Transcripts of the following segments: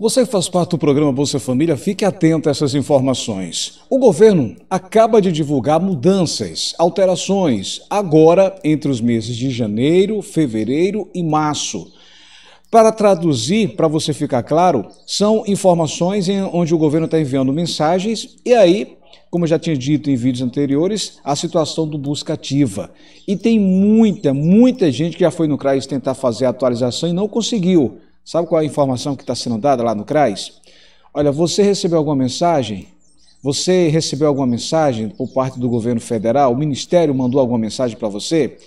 Você que faz parte do programa Bolsa Família, fique atento a essas informações. O governo acaba de divulgar mudanças, alterações, agora entre os meses de janeiro, fevereiro e março. Para traduzir, para você ficar claro, são informações onde o governo está enviando mensagens e aí, como eu já tinha dito em vídeos anteriores, a situação do busca ativa. E tem muita, muita gente que já foi no CRAS tentar fazer a atualização e não conseguiu Sabe qual é a informação que está sendo dada lá no CRAS? Olha, você recebeu alguma mensagem? Você recebeu alguma mensagem por parte do governo federal? O ministério mandou alguma mensagem para você?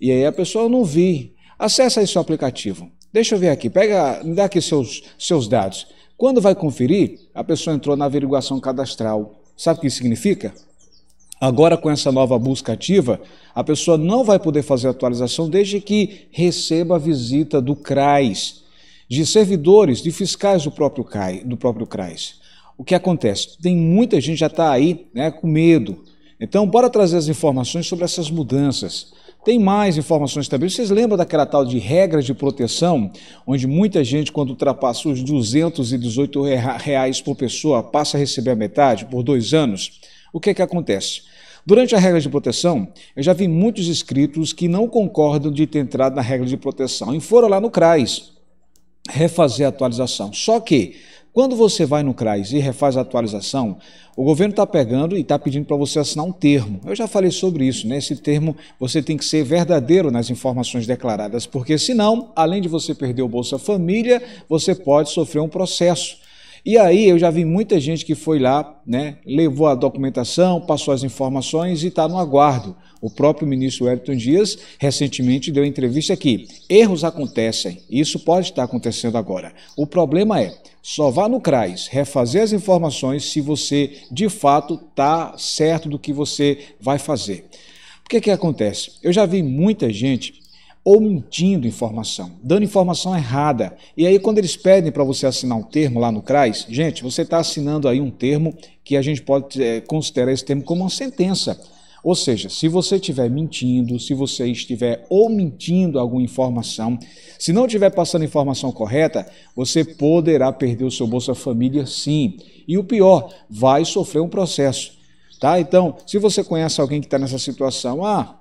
E aí a pessoa não vi. Acesse aí seu aplicativo. Deixa eu ver aqui. Pega, me dá aqui seus, seus dados. Quando vai conferir, a pessoa entrou na averiguação cadastral. Sabe o que significa? Agora, com essa nova busca ativa, a pessoa não vai poder fazer atualização desde que receba a visita do CRAS de servidores, de fiscais do próprio, CAI, do próprio CRAS. O que acontece? Tem muita gente já está aí né, com medo. Então, bora trazer as informações sobre essas mudanças. Tem mais informações também. Vocês lembram daquela tal de regras de proteção, onde muita gente, quando ultrapassa os 218 reais por pessoa, passa a receber a metade por dois anos? O que é que acontece? Durante a regra de proteção, eu já vi muitos inscritos que não concordam de ter entrado na regra de proteção e foram lá no CRAS refazer a atualização. Só que, quando você vai no CRAS e refaz a atualização, o governo está pegando e está pedindo para você assinar um termo. Eu já falei sobre isso, né? Esse termo você tem que ser verdadeiro nas informações declaradas, porque senão, além de você perder o Bolsa Família, você pode sofrer um processo. E aí eu já vi muita gente que foi lá, né, levou a documentação, passou as informações e está no aguardo. O próprio ministro Wellington Dias recentemente deu entrevista aqui. Erros acontecem, isso pode estar acontecendo agora. O problema é, só vá no CRAS refazer as informações se você de fato está certo do que você vai fazer. O que, é que acontece? Eu já vi muita gente ou mentindo informação, dando informação errada. E aí, quando eles pedem para você assinar um termo lá no CRAS, gente, você está assinando aí um termo que a gente pode é, considerar esse termo como uma sentença. Ou seja, se você estiver mentindo, se você estiver ou mentindo alguma informação, se não estiver passando informação correta, você poderá perder o seu Bolsa Família sim. E o pior, vai sofrer um processo. Tá? Então, se você conhece alguém que está nessa situação, ah,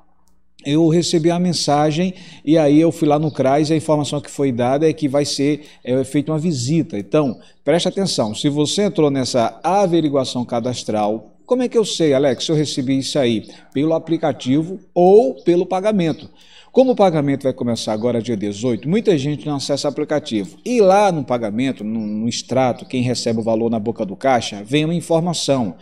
eu recebi a mensagem e aí eu fui lá no CRAS e a informação que foi dada é que vai ser é, feita uma visita. Então, preste atenção, se você entrou nessa averiguação cadastral, como é que eu sei, Alex, se eu recebi isso aí? Pelo aplicativo ou pelo pagamento. Como o pagamento vai começar agora dia 18, muita gente não acessa o aplicativo. E lá no pagamento, no, no, extrato, quem recebe o valor na boca do caixa, vem uma informação.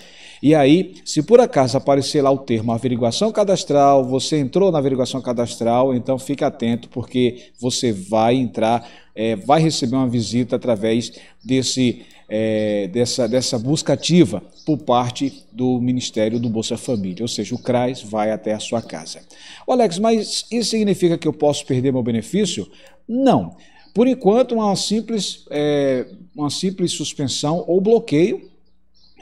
E aí, se por acaso aparecer lá o termo averiguação cadastral, você entrou na averiguação cadastral, então fique atento porque você vai entrar, é, vai receber uma visita através desse é, dessa, dessa busca ativa por parte do Ministério do Bolsa Família, ou seja, o CRAS vai até a sua casa. O Alex, mas isso significa que eu posso perder meu benefício? Não. Por enquanto, uma simples, é, uma simples suspensão ou bloqueio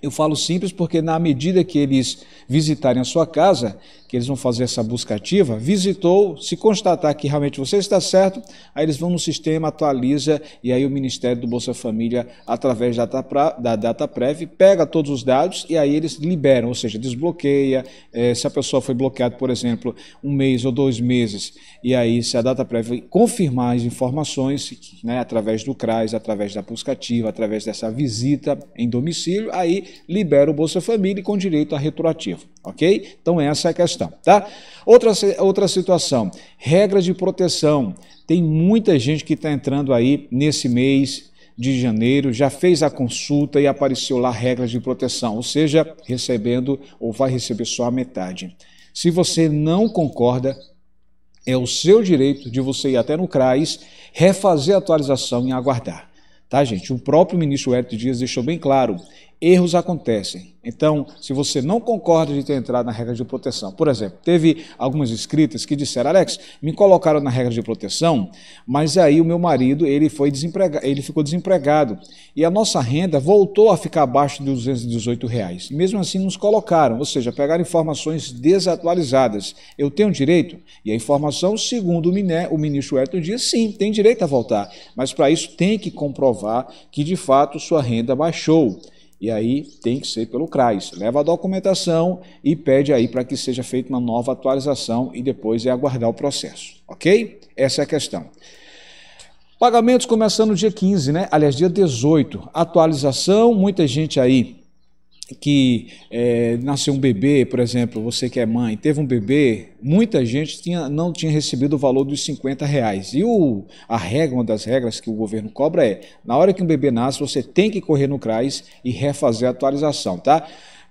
eu falo simples porque, na medida que eles visitarem a sua casa, que eles vão fazer essa busca ativa, visitou, se constatar que realmente você está certo, aí eles vão no sistema, atualiza, e aí o Ministério do Bolsa Família, através da data, da data prévia, pega todos os dados e aí eles liberam, ou seja, desbloqueia. É, se a pessoa foi bloqueada, por exemplo, um mês ou dois meses, e aí se a data prévia confirmar as informações, né, através do CRAS, através da busca ativa, através dessa visita em domicílio, aí libera o Bolsa Família com direito a retroativo, ok? Então essa é a questão, tá? Outra, outra situação, regras de proteção. Tem muita gente que está entrando aí nesse mês de janeiro, já fez a consulta e apareceu lá regras de proteção, ou seja, recebendo ou vai receber só a metade. Se você não concorda, é o seu direito de você ir até no CRAS, refazer a atualização e aguardar. Tá, gente? O próprio ministro Hélio Dias deixou bem claro: erros acontecem. Então, se você não concorda de ter entrado na regra de proteção, por exemplo, teve algumas escritas que disseram, Alex, me colocaram na regra de proteção, mas aí o meu marido ele foi desempregado, ele ficou desempregado e a nossa renda voltou a ficar abaixo de 218 reais. Mesmo assim, nos colocaram, ou seja, pegaram informações desatualizadas. Eu tenho direito? E a informação, segundo o, Miné, o ministro Elton diz: sim, tem direito a voltar, mas para isso tem que comprovar que de fato sua renda baixou. E aí tem que ser pelo CRAS. Leva a documentação e pede aí para que seja feita uma nova atualização e depois é aguardar o processo, ok? Essa é a questão. Pagamentos começando dia 15, né? Aliás, dia 18. Atualização, muita gente aí que é, nasceu um bebê, por exemplo, você que é mãe, teve um bebê, muita gente tinha, não tinha recebido o valor dos 50 reais. E o, a regra, uma das regras que o governo cobra é, na hora que um bebê nasce, você tem que correr no CRAS e refazer a atualização, tá?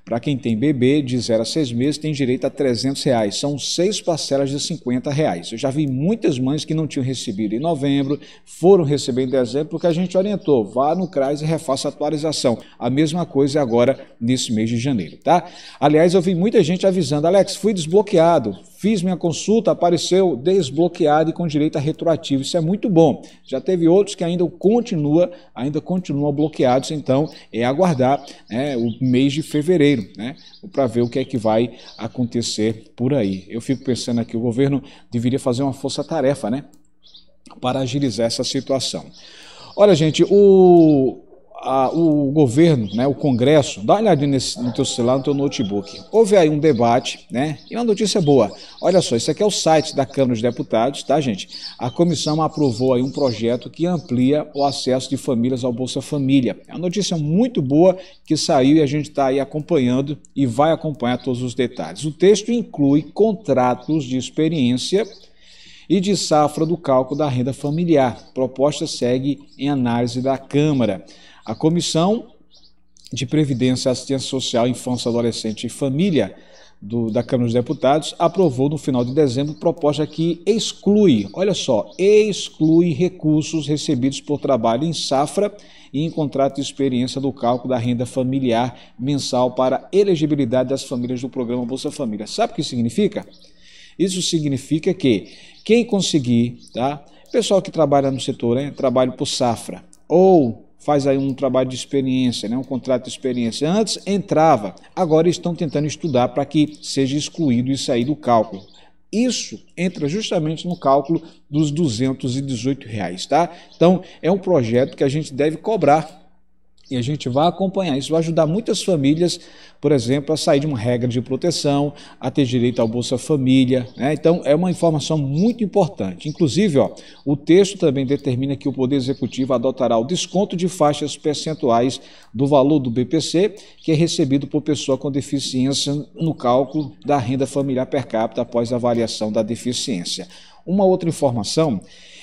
Para quem tem bebê de 0 a 6 meses, tem direito a 300 reais. São seis parcelas de 50 reais. Eu já vi muitas mães que não tinham recebido em novembro, foram receber em dezembro, porque a gente orientou, vá no CRAS e refaça a atualização. A mesma coisa agora nesse mês de janeiro, tá? Aliás, eu vi muita gente avisando, Alex, fui desbloqueado, Fiz minha consulta, apareceu desbloqueado e com direito a retroativo. Isso é muito bom. Já teve outros que ainda continua, ainda continuam bloqueados, então é aguardar né, o mês de fevereiro, né, para ver o que é que vai acontecer por aí. Eu fico pensando aqui, o governo deveria fazer uma força-tarefa, né, para agilizar essa situação. Olha, gente, o a, o governo, né, o Congresso, dá uma olhadinha nesse, no teu celular, no teu notebook. Houve aí um debate, né? E uma notícia boa. Olha só, isso aqui é o site da Câmara dos Deputados, tá, gente? A comissão aprovou aí um projeto que amplia o acesso de famílias ao Bolsa Família. É uma notícia muito boa que saiu e a gente está aí acompanhando e vai acompanhar todos os detalhes. O texto inclui contratos de experiência e de safra do cálculo da renda familiar. proposta segue em análise da Câmara. A Comissão de Previdência, Assistência Social, Infância, Adolescente e Família do, da Câmara dos Deputados aprovou no final de dezembro proposta que exclui, olha só, exclui recursos recebidos por trabalho em safra e em contrato de experiência do cálculo da renda familiar mensal para elegibilidade das famílias do programa Bolsa Família. Sabe o que significa? Isso significa que quem conseguir, tá? Pessoal que trabalha no setor, hein, né, trabalho por safra, ou faz aí um trabalho de experiência, né, um contrato de experiência. Antes entrava, agora estão tentando estudar para que seja excluído isso aí do cálculo. Isso entra justamente no cálculo dos 218 reais, tá? Então é um projeto que a gente deve cobrar e a gente vai acompanhar. Isso vai ajudar muitas famílias, por exemplo, a sair de uma regra de proteção, a ter direito ao Bolsa Família. Né? Então, é uma informação muito importante. Inclusive, ó, o texto também determina que o Poder Executivo adotará o desconto de faixas percentuais do valor do BPC, que é recebido por pessoa com deficiência no cálculo da renda familiar per capita após a avaliação da deficiência. Uma outra informação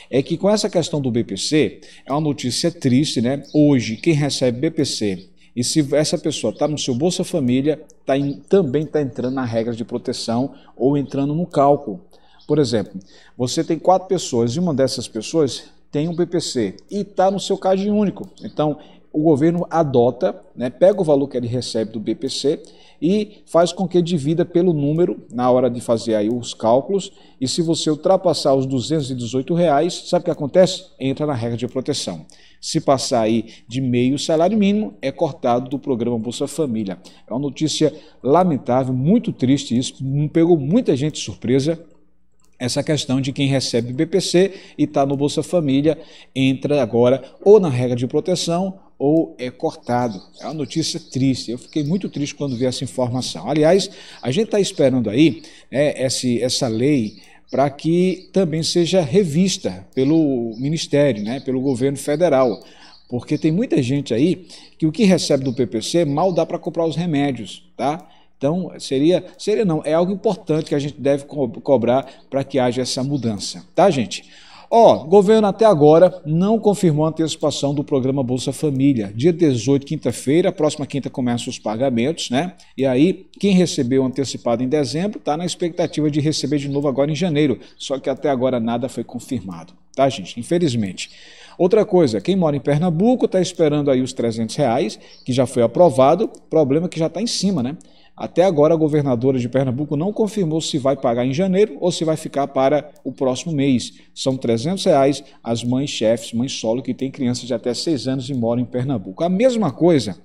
é que com essa questão do BPC, é uma notícia triste, né? Hoje, quem recebe BPC e se essa pessoa está no seu Bolsa Família, tá em, também está entrando na regra de proteção ou entrando no cálculo. Por exemplo, você tem quatro pessoas e uma dessas pessoas tem um BPC e está no seu CAD único. Então, o governo adota, né, pega o valor que ele recebe do BPC e faz com que divida pelo número na hora de fazer aí os cálculos. E se você ultrapassar os 218 reais, sabe o que acontece? Entra na regra de proteção. Se passar aí de meio salário mínimo, é cortado do programa Bolsa Família. É uma notícia lamentável, muito triste isso, pegou muita gente de surpresa essa questão de quem recebe BPC e está no Bolsa Família entra agora ou na regra de proteção ou é cortado. É uma notícia triste. Eu fiquei muito triste quando vi essa informação. Aliás, a gente está esperando aí né, essa lei para que também seja revista pelo Ministério, né, pelo governo federal. Porque tem muita gente aí que o que recebe do PPC mal dá para comprar os remédios, tá? Então, seria, seria não, é algo importante que a gente deve cobrar para que haja essa mudança, tá, gente? Ó, oh, governo até agora não confirmou a antecipação do programa Bolsa Família. Dia 18, quinta-feira, próxima quinta começa os pagamentos, né? E aí, quem recebeu antecipado em dezembro está na expectativa de receber de novo agora em janeiro. Só que até agora nada foi confirmado, tá, gente? Infelizmente. Outra coisa, quem mora em Pernambuco está esperando aí os 300 reais, que já foi aprovado, problema que já está em cima, né? Até agora, a governadora de Pernambuco não confirmou se vai pagar em janeiro ou se vai ficar para o próximo mês. São R$ 300 reais as mães chefes, mães solo que têm crianças de até 6 anos e moram em Pernambuco. A mesma coisa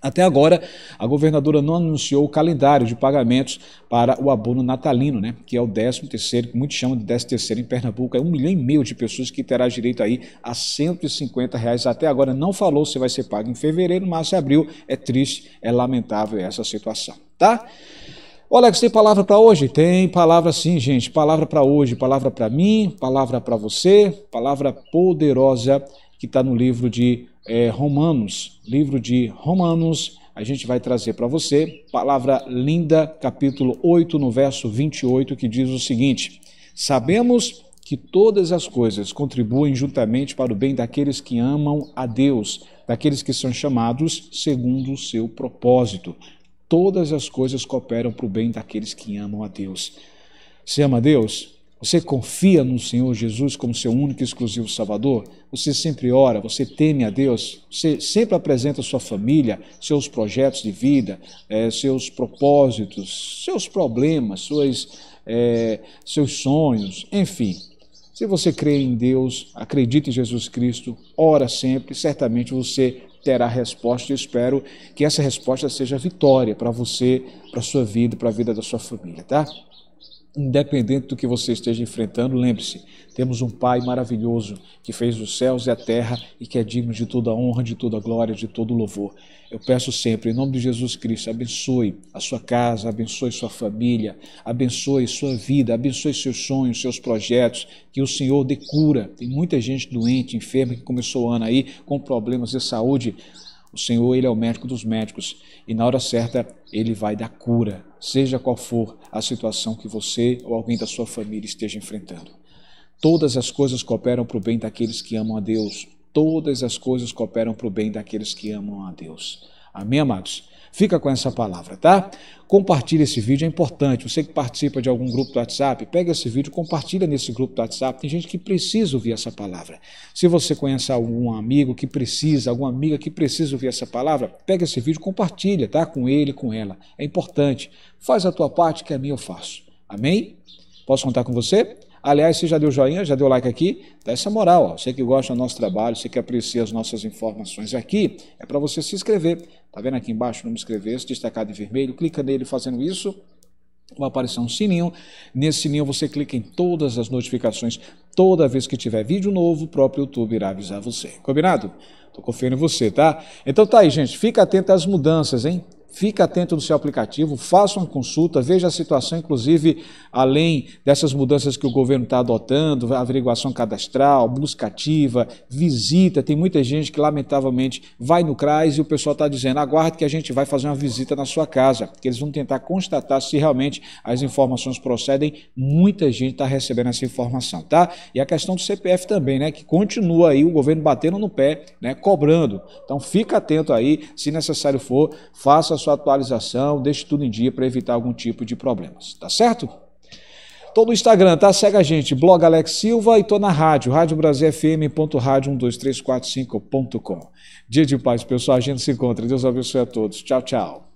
até agora, a governadora não anunciou o calendário de pagamentos para o abono natalino, né? que é o 13º, que muitos chamam de 13º em Pernambuco. É um milhão e meio de pessoas que terá direito aí a 150 reais. Até agora não falou se vai ser pago em fevereiro, março e abril. É triste, é lamentável essa situação, tá? Ô Alex, tem palavra para hoje? Tem palavra sim, gente. Palavra para hoje, palavra para mim, palavra para você, palavra poderosa que está no livro de é, Romanos, livro de Romanos, a gente vai trazer para você palavra linda, capítulo 8, no verso 28, que diz o seguinte: Sabemos que todas as coisas contribuem juntamente para o bem daqueles que amam a Deus, daqueles que são chamados segundo o seu propósito. Todas as coisas cooperam para o bem daqueles que amam a Deus. Você ama Deus? Você confia no Senhor Jesus como seu único e exclusivo Salvador? Você sempre ora, você teme a Deus, você sempre apresenta sua família, seus projetos de vida, é, seus propósitos, seus problemas, suas, é, seus sonhos, enfim. Se você crê em Deus, acredita em Jesus Cristo, ora sempre, certamente você terá resposta. e espero que essa resposta seja vitória para você, para sua vida, para a vida da sua família, tá? independente do que você esteja enfrentando, lembre-se, temos um Pai maravilhoso que fez os céus e a terra e que é digno de toda honra, de toda glória, de todo louvor. Eu peço sempre, em nome de Jesus Cristo, abençoe a sua casa, abençoe sua família, abençoe sua vida, abençoe seus sonhos, seus projetos, que o Senhor dê cura. Tem muita gente doente, enferma, que começou o ano aí com problemas de saúde. O Senhor, Ele é o médico dos médicos e na hora certa Ele vai dar cura, seja qual for a situação que você ou alguém da sua família esteja enfrentando. Todas as coisas cooperam para o bem daqueles que amam a Deus. Todas as coisas cooperam para o bem daqueles que amam a Deus. Amém, amados? Fica com essa palavra, tá? Compartilha esse vídeo, é importante. Você que participa de algum grupo do WhatsApp, pega esse vídeo, compartilha nesse grupo do WhatsApp. Tem gente que precisa ouvir essa palavra. Se você conhece algum amigo que precisa, alguma amiga que precisa ouvir essa palavra, pega esse vídeo, compartilha, tá? Com ele, com ela. É importante. Faz a tua parte, que a minha eu faço. Amém? Posso contar com você? Aliás, você já deu joinha, já deu like aqui? Dá essa moral, ó. você que gosta do nosso trabalho, você que aprecia as nossas informações aqui, é para você se inscrever. Tá vendo aqui embaixo no inscrever, se destacado em vermelho, clica nele fazendo isso, vai aparecer um sininho. Nesse sininho você clica em todas as notificações. Toda vez que tiver vídeo novo, o próprio YouTube irá avisar você. Combinado? Tô confiando em você, tá? Então tá aí, gente. Fica atento às mudanças, hein? Fique atento no seu aplicativo, faça uma consulta, veja a situação, inclusive além dessas mudanças que o governo está adotando, averiguação cadastral, busca ativa, visita. Tem muita gente que, lamentavelmente, vai no CRAS e o pessoal está dizendo: aguarde que a gente vai fazer uma visita na sua casa, porque eles vão tentar constatar se realmente as informações procedem. Muita gente está recebendo essa informação, tá? E a questão do CPF também, né? Que continua aí o governo batendo no pé, né? Cobrando. Então, fica atento aí, se necessário for, faça sua atualização, deixe tudo em dia para evitar algum tipo de problemas, tá certo? Tô no Instagram, tá? Segue a gente, blog Alex Silva e tô na rádio, radiobrasilfm.radio12345.com. Dia de paz, pessoal. A gente se encontra. Deus abençoe a todos. Tchau, tchau.